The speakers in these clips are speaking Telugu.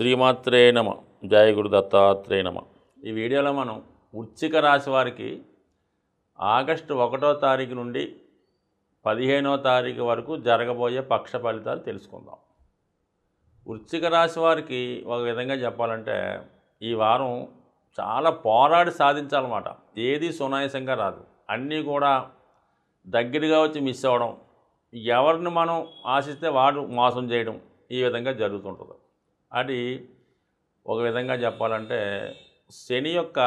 శ్రీమాత్రే నమ జయ గురు దత్తాత్రేయ నమ ఈ వీడియోలో మనం వృచ్చిక రాశి వారికి ఆగస్టు ఒకటో తారీఖు నుండి పదిహేనో తారీఖు వరకు జరగబోయే పక్ష ఫలితాలు తెలుసుకుందాం వృచ్చిక రాశి వారికి ఒక విధంగా చెప్పాలంటే ఈ వారం చాలా పోరాడి సాధించాలన్నమాట ఏది సునాయాసంగా రాదు అన్నీ కూడా దగ్గరగా వచ్చి మిస్ అవ్వడం ఎవరిని మనం ఆశిస్తే వాడు మోసం చేయడం ఈ విధంగా జరుగుతుంటుంది అది ఒక విధంగా చెప్పాలంటే శని యొక్క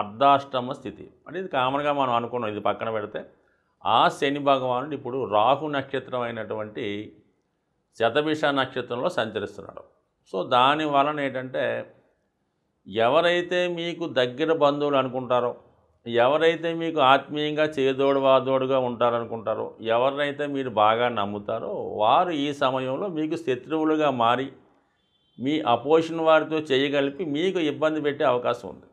అర్ధాష్టమ స్థితి అంటే ఇది కామన్గా మనం అనుకున్నాం ఇది పక్కన పెడితే ఆ శని భగవానుడు ఇప్పుడు రాహు నక్షత్రం అయినటువంటి శతభిష నక్షత్రంలో సంచరిస్తున్నాడు సో దాని వలన ఏంటంటే ఎవరైతే మీకు దగ్గర బంధువులు అనుకుంటారో ఎవరైతే మీకు ఆత్మీయంగా చేదోడు వాదోడుగా ఉంటారనుకుంటారో ఎవరినైతే మీరు బాగా నమ్ముతారో వారు ఈ సమయంలో మీకు శత్రువులుగా మారి మీ అపోజిషన్ వారితో చేయగలిపి మీకు ఇబ్బంది పెట్టే అవకాశం ఉంది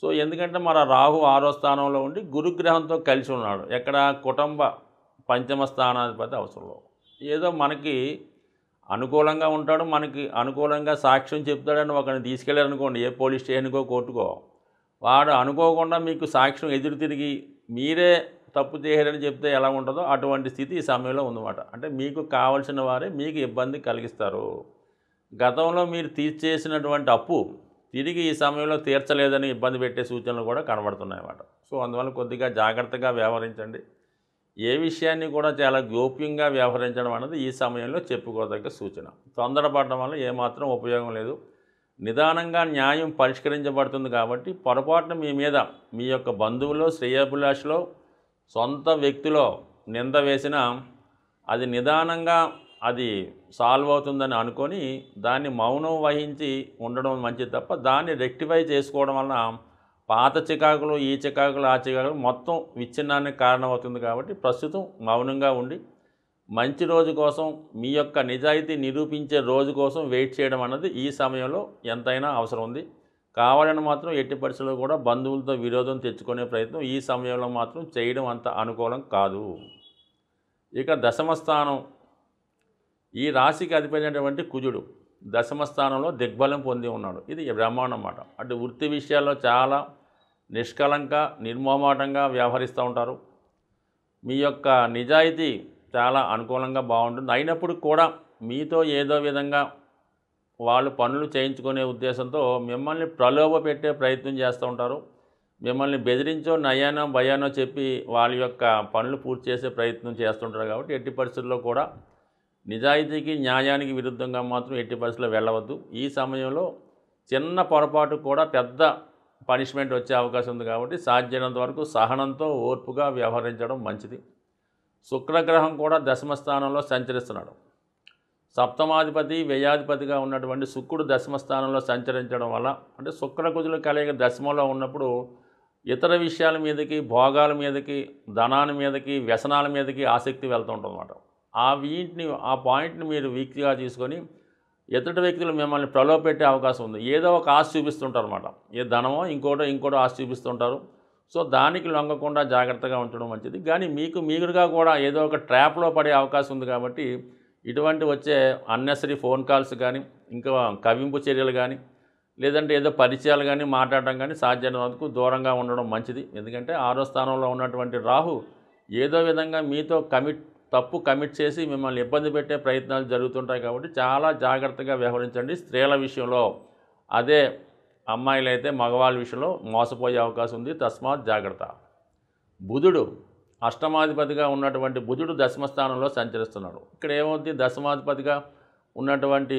సో ఎందుకంటే మన రాహు ఆరో స్థానంలో ఉండి గురుగ్రహంతో కలిసి ఉన్నాడు ఎక్కడ కుటుంబ పంచమ స్థానాధిపతి అవసరంలో ఏదో మనకి అనుకూలంగా ఉంటాడు మనకి అనుకూలంగా సాక్ష్యం చెప్తాడని ఒకరిని తీసుకెళ్ళారనుకోండి ఏ పోలీస్ స్టేషన్కో కోర్టుకో వాడు అనుకోకుండా మీకు సాక్ష్యం ఎదురు తిరిగి మీరే తప్పు చేయాలని చెప్తే ఎలా ఉంటుందో అటువంటి స్థితి ఈ సమయంలో ఉందన్నమాట అంటే మీకు కావలసిన వారే మీకు ఇబ్బంది కలిగిస్తారు గతంలో మీరు తీర్చేసినటువంటి అప్పు తిరిగి ఈ సమయంలో తీర్చలేదని ఇబ్బంది పెట్టే సూచనలు కూడా కనబడుతున్నాయి అన్నమాట సో అందువల్ల కొద్దిగా జాగ్రత్తగా వ్యవహరించండి ఏ విషయాన్ని కూడా చాలా గోప్యంగా వ్యవహరించడం అనేది ఈ సమయంలో చెప్పుకోదగ్గ సూచన తొందరపడడం వల్ల ఏమాత్రం ఉపయోగం లేదు నిదానంగా న్యాయం పరిష్కరించబడుతుంది కాబట్టి పొరపాటున మీ మీద మీ యొక్క బంధువులో శ్రేయాభిలాషలో సొంత వ్యక్తిలో నింద వేసిన అది నిదానంగా అది సాల్వ్ అవుతుందని అనుకొని దాన్ని మౌనం వహించి ఉండడం మంచిది తప్ప దాన్ని రెక్టిఫై చేసుకోవడం వలన పాత చికాకులు ఈ చికాకులు ఆ చికాకులు మొత్తం విచ్ఛిన్నానికి కారణమవుతుంది కాబట్టి ప్రస్తుతం మౌనంగా ఉండి మంచి రోజు కోసం మీ యొక్క నిజాయితీ నిరూపించే రోజు కోసం వెయిట్ చేయడం అన్నది ఈ సమయంలో ఎంతైనా అవసరం ఉంది కావాలని మాత్రం ఎట్టి పరిస్థితుల్లో కూడా బంధువులతో విరోధం తెచ్చుకునే ప్రయత్నం ఈ సమయంలో మాత్రం చేయడం అంత అనుకూలం కాదు ఇక దశమ స్థానం ఈ రాశికి అధిపతి కుజుడు దశమ స్థానంలో దిగ్బలం పొంది ఉన్నాడు ఇది బ్రహ్మాండం అన్నమాట అటు వృత్తి విషయాల్లో చాలా నిష్కలంక నిర్మోమాటంగా వ్యవహరిస్తూ ఉంటారు మీ యొక్క నిజాయితీ చాలా అనుకూలంగా బాగుంటుంది అయినప్పుడు కూడా మీతో ఏదో విధంగా వాళ్ళు పనులు చేయించుకునే ఉద్దేశంతో మిమ్మల్ని ప్రలోభ పెట్టే ప్రయత్నం చేస్తూ ఉంటారు మిమ్మల్ని బెదిరించో నయానో భయానో చెప్పి వాళ్ళ యొక్క పనులు పూర్తి చేసే ప్రయత్నం చేస్తుంటారు కాబట్టి ఎట్టి పరిస్థితుల్లో కూడా నిజాయితీకి న్యాయానికి విరుద్ధంగా మాత్రం ఎట్టి పరిస్థితుల్లో వెళ్ళవద్దు ఈ సమయంలో చిన్న పొరపాటు కూడా పెద్ద పనిష్మెంట్ వచ్చే అవకాశం ఉంది కాబట్టి సాధ్యమైనంత వరకు సహనంతో ఓర్పుగా వ్యవహరించడం మంచిది శుక్రగ్రహం కూడా దశమ స్థానంలో సంచరిస్తున్నాడు సప్తమాధిపతి వ్యయాధిపతిగా ఉన్నటువంటి శుక్రుడు దశమ స్థానంలో సంచరించడం వల్ల అంటే శుక్రకుజులు కలయిక దశమలో ఉన్నప్పుడు ఇతర విషయాల మీదకి భోగాల మీదకి ధనాల మీదకి వ్యసనాల మీదకి ఆసక్తి వెళ్తూ ఉంటుంది ఆ వీటిని ఆ పాయింట్ని మీరు వీక్గా తీసుకొని ఎదుటి వ్యక్తులు మిమ్మల్ని పెట్టే అవకాశం ఉంది ఏదో ఒక ఆశ చూపిస్తుంటారు అనమాట ఏ ధనమో ఇంకోటో ఇంకోటో ఆశ చూపిస్తుంటారు సో దానికి లొంగకుండా జాగ్రత్తగా ఉంచడం మంచిది కానీ మీకు మీరుగా కూడా ఏదో ఒక ట్రాప్లో పడే అవకాశం ఉంది కాబట్టి ఇటువంటి వచ్చే అన్నెసరీ ఫోన్ కాల్స్ కానీ ఇంకా కవింపు చర్యలు కానీ లేదంటే ఏదో పరిచయాలు కానీ మాట్లాడడం కానీ సాధ్యమైన వరకు దూరంగా ఉండడం మంచిది ఎందుకంటే ఆరో స్థానంలో ఉన్నటువంటి రాహు ఏదో విధంగా మీతో కమిట్ తప్పు కమిట్ చేసి మిమ్మల్ని ఇబ్బంది పెట్టే ప్రయత్నాలు జరుగుతుంటాయి కాబట్టి చాలా జాగ్రత్తగా వ్యవహరించండి స్త్రీల విషయంలో అదే అమ్మాయిలైతే మగవాళ్ళ విషయంలో మోసపోయే అవకాశం ఉంది తస్మాత్ జాగ్రత్త బుధుడు అష్టమాధిపతిగా ఉన్నటువంటి బుధుడు దశమస్థానంలో సంచరిస్తున్నాడు ఇక్కడ ఏమవుద్ది దశమాధిపతిగా ఉన్నటువంటి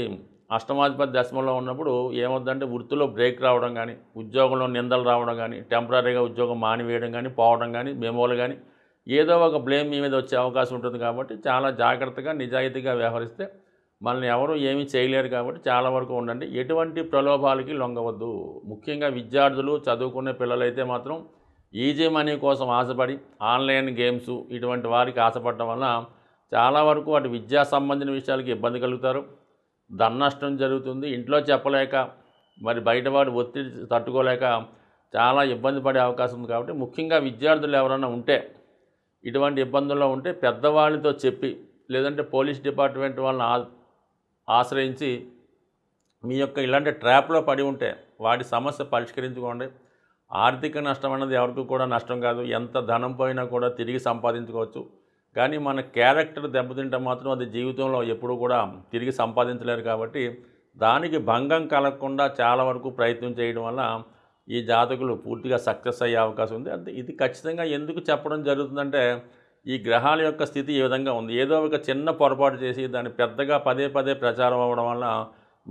అష్టమాధిపతి దశమలో ఉన్నప్పుడు ఏమవుతుందంటే వృత్తిలో బ్రేక్ రావడం కానీ ఉద్యోగంలో నిందలు రావడం కానీ టెంపరీగా ఉద్యోగం మానివేయడం కానీ పోవడం కానీ మెమోలు కానీ ఏదో ఒక బ్లేమ్ మీ మీద వచ్చే అవకాశం ఉంటుంది కాబట్టి చాలా జాగ్రత్తగా నిజాయితీగా వ్యవహరిస్తే మనల్ని ఎవరు ఏమీ చేయలేరు కాబట్టి చాలా వరకు ఉండండి ఎటువంటి ప్రలోభాలకి లొంగవద్దు ముఖ్యంగా విద్యార్థులు చదువుకునే పిల్లలైతే మాత్రం ఈజీ మనీ కోసం ఆశపడి ఆన్లైన్ గేమ్స్ ఇటువంటి వారికి ఆశపడటం వల్ల చాలా వరకు వాటి విద్యా సంబంధించిన విషయాలకి ఇబ్బంది కలుగుతారు ధన్నష్టం నష్టం జరుగుతుంది ఇంట్లో చెప్పలేక మరి బయటవాడు ఒత్తిడి తట్టుకోలేక చాలా ఇబ్బంది పడే అవకాశం ఉంది కాబట్టి ముఖ్యంగా విద్యార్థులు ఎవరైనా ఉంటే ఇటువంటి ఇబ్బందుల్లో ఉంటే పెద్దవాళ్ళతో చెప్పి లేదంటే పోలీస్ డిపార్ట్మెంట్ వాళ్ళని ఆశ్రయించి మీ యొక్క ఇలాంటి ట్రాప్లో పడి ఉంటే వాటి సమస్య పరిష్కరించుకోండి ఆర్థిక నష్టం అన్నది ఎవరికి కూడా నష్టం కాదు ఎంత ధనం పోయినా కూడా తిరిగి సంపాదించుకోవచ్చు కానీ మన క్యారెక్టర్ దెబ్బతింటే మాత్రం అది జీవితంలో ఎప్పుడూ కూడా తిరిగి సంపాదించలేరు కాబట్టి దానికి భంగం కలగకుండా చాలా వరకు ప్రయత్నం చేయడం వల్ల ఈ జాతకులు పూర్తిగా సక్సెస్ అయ్యే అవకాశం ఉంది అంటే ఇది ఖచ్చితంగా ఎందుకు చెప్పడం జరుగుతుందంటే ఈ గ్రహాల యొక్క స్థితి ఈ విధంగా ఉంది ఏదో ఒక చిన్న పొరపాటు చేసి దాన్ని పెద్దగా పదే పదే ప్రచారం అవ్వడం వల్ల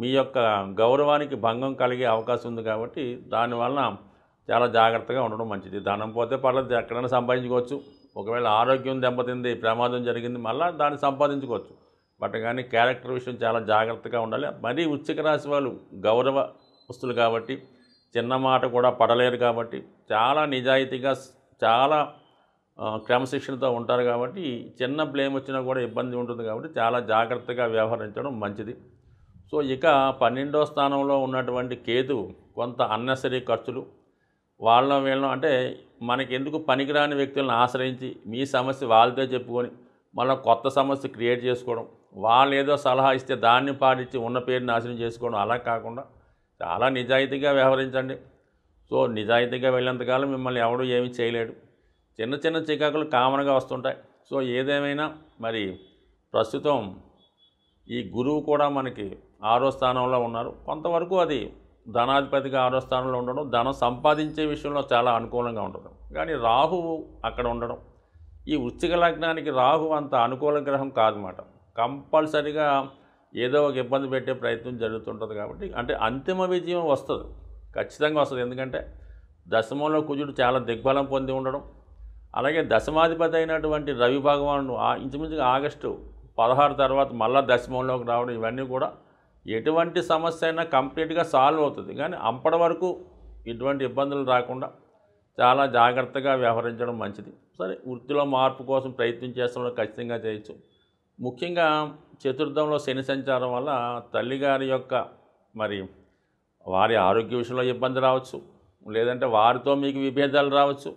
మీ యొక్క గౌరవానికి భంగం కలిగే అవకాశం ఉంది కాబట్టి దానివల్ల చాలా జాగ్రత్తగా ఉండడం మంచిది ధనం పోతే పర్లేదు ఎక్కడైనా సంపాదించుకోవచ్చు ఒకవేళ ఆరోగ్యం దెబ్బతింది ప్రమాదం జరిగింది మళ్ళీ దాన్ని సంపాదించుకోవచ్చు బట్ కానీ క్యారెక్టర్ విషయం చాలా జాగ్రత్తగా ఉండాలి మరీ ఉచ్చిక రాశి వాళ్ళు గౌరవ వస్తువులు కాబట్టి చిన్న మాట కూడా పడలేరు కాబట్టి చాలా నిజాయితీగా చాలా క్రమశిక్షణతో ఉంటారు కాబట్టి చిన్న బ్లేమ్ వచ్చినా కూడా ఇబ్బంది ఉంటుంది కాబట్టి చాలా జాగ్రత్తగా వ్యవహరించడం మంచిది సో ఇక పన్నెండో స్థానంలో ఉన్నటువంటి కేతు కొంత అన్నెసరీ ఖర్చులు వాళ్ళ వీళ్ళం అంటే మనకి ఎందుకు పనికిరాని వ్యక్తులను ఆశ్రయించి మీ సమస్య వాళ్ళతో చెప్పుకొని మళ్ళీ కొత్త సమస్య క్రియేట్ చేసుకోవడం వాళ్ళు ఏదో సలహా ఇస్తే దాన్ని పాటించి ఉన్న పేరు నాశనం చేసుకోవడం అలా కాకుండా చాలా నిజాయితీగా వ్యవహరించండి సో నిజాయితీగా వెళ్ళేంతకాలం మిమ్మల్ని ఎవడు ఏమీ చేయలేడు చిన్న చిన్న చికాకులు కామన్గా వస్తుంటాయి సో ఏదేమైనా మరి ప్రస్తుతం ఈ గురువు కూడా మనకి ఆరో స్థానంలో ఉన్నారు కొంతవరకు అది ధనాధిపతిగా ఆరో స్థానంలో ఉండడం ధనం సంపాదించే విషయంలో చాలా అనుకూలంగా ఉండడం కానీ రాహువు అక్కడ ఉండడం ఈ వృత్తిక లగ్నానికి రాహు అంత అనుకూల గ్రహం కాదన్నమాట కంపల్సరిగా ఏదో ఒక ఇబ్బంది పెట్టే ప్రయత్నం జరుగుతుంటుంది కాబట్టి అంటే అంతిమ విజయం వస్తుంది ఖచ్చితంగా వస్తుంది ఎందుకంటే దశమంలో కుజుడు చాలా దిగ్బలం పొంది ఉండడం అలాగే దశమాధిపతి అయినటువంటి రవి భగవాను ఇంచుమించుగా ఆగస్టు పదహారు తర్వాత మళ్ళా దశమంలోకి రావడం ఇవన్నీ కూడా ఎటువంటి సమస్య అయినా కంప్లీట్గా సాల్వ్ అవుతుంది కానీ అంపటి వరకు ఇటువంటి ఇబ్బందులు రాకుండా చాలా జాగ్రత్తగా వ్యవహరించడం మంచిది సరే వృత్తిలో మార్పు కోసం ప్రయత్నం చేస్తున్న ఖచ్చితంగా చేయొచ్చు ముఖ్యంగా చతుర్థంలో శని సంచారం వల్ల తల్లిగారి యొక్క మరి వారి ఆరోగ్య విషయంలో ఇబ్బంది రావచ్చు లేదంటే వారితో మీకు విభేదాలు రావచ్చు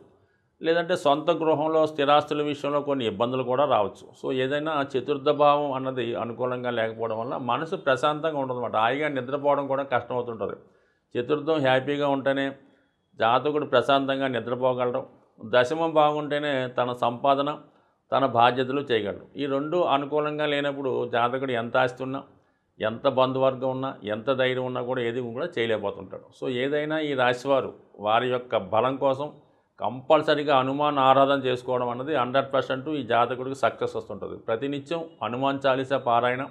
లేదంటే సొంత గృహంలో స్థిరాస్తుల విషయంలో కొన్ని ఇబ్బందులు కూడా రావచ్చు సో ఏదైనా చతుర్థ భావం అన్నది అనుకూలంగా లేకపోవడం వల్ల మనసు ప్రశాంతంగా ఉండదన్నమాట హాయిగా నిద్రపోవడం కూడా కష్టమవుతుంటుంది చతుర్థం హ్యాపీగా ఉంటేనే జాతకుడు ప్రశాంతంగా నిద్రపోగలడం దశమం బాగుంటేనే తన సంపాదన తన బాధ్యతలు చేయగలడు ఈ రెండు అనుకూలంగా లేనప్పుడు జాతకుడు ఎంత ఆస్తి ఉన్నా ఎంత బంధువర్గం ఉన్నా ఎంత ధైర్యం ఉన్నా కూడా ఏది కూడా చేయలేకపోతుంటాడు సో ఏదైనా ఈ రాశివారు వారి యొక్క బలం కోసం కంపల్సరీగా హనుమాన్ ఆరాధన చేసుకోవడం అన్నది హండ్రెడ్ పర్సెంట్ ఈ జాతకుడికి సక్సెస్ వస్తుంటుంది ప్రతినిత్యం హనుమాన్ చాలీస పారాయణం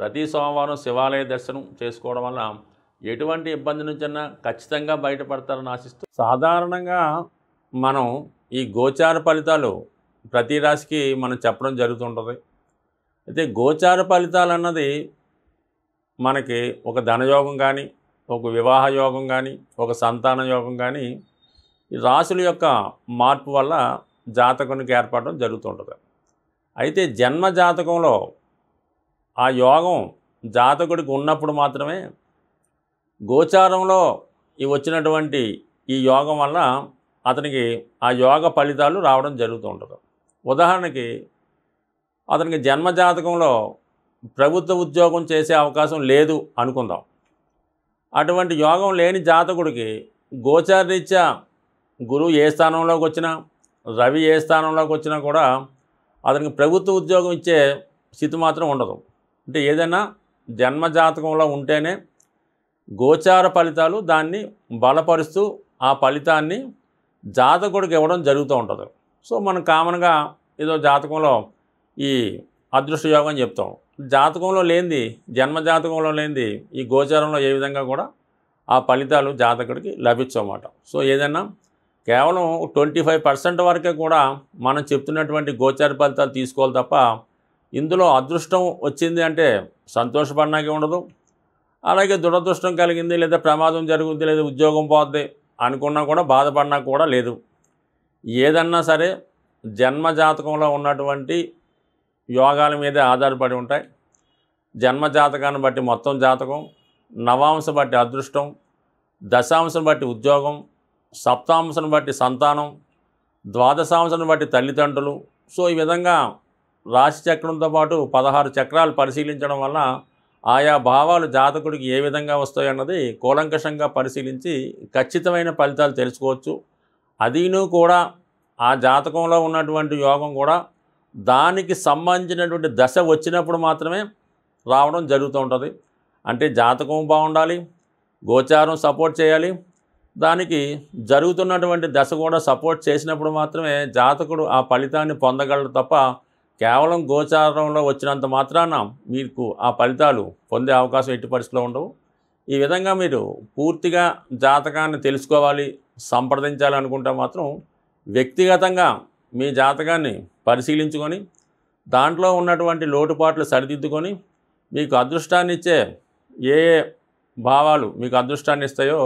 ప్రతి సోమవారం శివాలయ దర్శనం చేసుకోవడం వల్ల ఎటువంటి ఇబ్బంది నుంచైనా ఖచ్చితంగా బయటపడతారని ఆశిస్తూ సాధారణంగా మనం ఈ గోచార ఫలితాలు ప్రతి రాశికి మనం చెప్పడం జరుగుతుంటుంది అయితే గోచార ఫలితాలు అన్నది మనకి ఒక ధనయోగం కానీ ఒక వివాహ యోగం కానీ ఒక సంతాన యోగం కానీ ఈ రాశుల యొక్క మార్పు వల్ల జాతకునికి ఏర్పడడం జరుగుతుంటుంది అయితే జన్మ జాతకంలో ఆ యోగం జాతకుడికి ఉన్నప్పుడు మాత్రమే గోచారంలో ఈ వచ్చినటువంటి ఈ యోగం వల్ల అతనికి ఆ యోగ ఫలితాలు రావడం జరుగుతూ ఉంటుంది ఉదాహరణకి అతనికి జన్మజాతకంలో ప్రభుత్వ ఉద్యోగం చేసే అవకాశం లేదు అనుకుందాం అటువంటి యోగం లేని జాతకుడికి గోచారరీత్యా గురువు ఏ స్థానంలోకి వచ్చినా రవి ఏ స్థానంలోకి వచ్చినా కూడా అతనికి ప్రభుత్వ ఉద్యోగం ఇచ్చే స్థితి మాత్రం ఉండదు అంటే ఏదైనా జన్మజాతకంలో ఉంటేనే గోచార ఫలితాలు దాన్ని బలపరుస్తూ ఆ ఫలితాన్ని జాతకుడికి ఇవ్వడం జరుగుతూ ఉంటుంది సో మనం కామన్గా ఏదో జాతకంలో ఈ అదృష్ట యోగం అని చెప్తాం జాతకంలో లేనిది జన్మ జాతకంలో లేనిది ఈ గోచారంలో ఏ విధంగా కూడా ఆ ఫలితాలు జాతకుడికి లభించమాట సో ఏదైనా కేవలం ట్వంటీ ఫైవ్ పర్సెంట్ వరకే కూడా మనం చెప్తున్నటువంటి గోచార ఫలితాలు తీసుకోవాలి తప్ప ఇందులో అదృష్టం వచ్చింది అంటే సంతోషపడినాకే ఉండదు అలాగే దురదృష్టం కలిగింది లేదా ప్రమాదం జరుగుద్ది లేదా ఉద్యోగం పోద్ది అనుకున్నా కూడా బాధపడినా కూడా లేదు ఏదన్నా సరే జన్మజాతకంలో ఉన్నటువంటి యోగాల మీదే ఆధారపడి ఉంటాయి జన్మజాతకాన్ని బట్టి మొత్తం జాతకం నవాంశం బట్టి అదృష్టం దశాంశం బట్టి ఉద్యోగం సప్తాంశం బట్టి సంతానం ద్వాదశాంశం బట్టి తల్లిదండ్రులు సో ఈ విధంగా రాశి చక్రంతో పాటు పదహారు చక్రాలు పరిశీలించడం వల్ల ఆయా భావాలు జాతకుడికి ఏ విధంగా వస్తాయన్నది కూలంకషంగా పరిశీలించి ఖచ్చితమైన ఫలితాలు తెలుసుకోవచ్చు అదీను కూడా ఆ జాతకంలో ఉన్నటువంటి యోగం కూడా దానికి సంబంధించినటువంటి దశ వచ్చినప్పుడు మాత్రమే రావడం జరుగుతూ ఉంటుంది అంటే జాతకం బాగుండాలి గోచారం సపోర్ట్ చేయాలి దానికి జరుగుతున్నటువంటి దశ కూడా సపోర్ట్ చేసినప్పుడు మాత్రమే జాతకుడు ఆ ఫలితాన్ని పొందగలడు తప్ప కేవలం గోచారంలో వచ్చినంత మాత్రాన మీకు ఆ ఫలితాలు పొందే అవకాశం ఎట్టి పరిస్థితిలో ఉండవు ఈ విధంగా మీరు పూర్తిగా జాతకాన్ని తెలుసుకోవాలి సంప్రదించాలనుకుంటే మాత్రం వ్యక్తిగతంగా మీ జాతకాన్ని పరిశీలించుకొని దాంట్లో ఉన్నటువంటి లోటుపాట్లు సరిదిద్దుకొని మీకు అదృష్టాన్ని ఇచ్చే ఏ భావాలు మీకు అదృష్టాన్ని ఇస్తాయో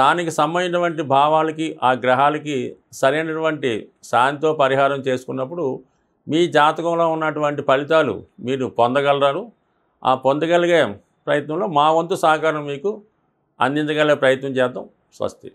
దానికి సంబంధించినటువంటి భావాలకి ఆ గ్రహాలకి సరైనటువంటి శాంతితో పరిహారం చేసుకున్నప్పుడు మీ జాతకంలో ఉన్నటువంటి ఫలితాలు మీరు పొందగలరారు ఆ పొందగలిగే ప్రయత్నంలో మా వంతు సహకారం మీకు అందించగలిగే ప్రయత్నం చేద్దాం స్వస్తి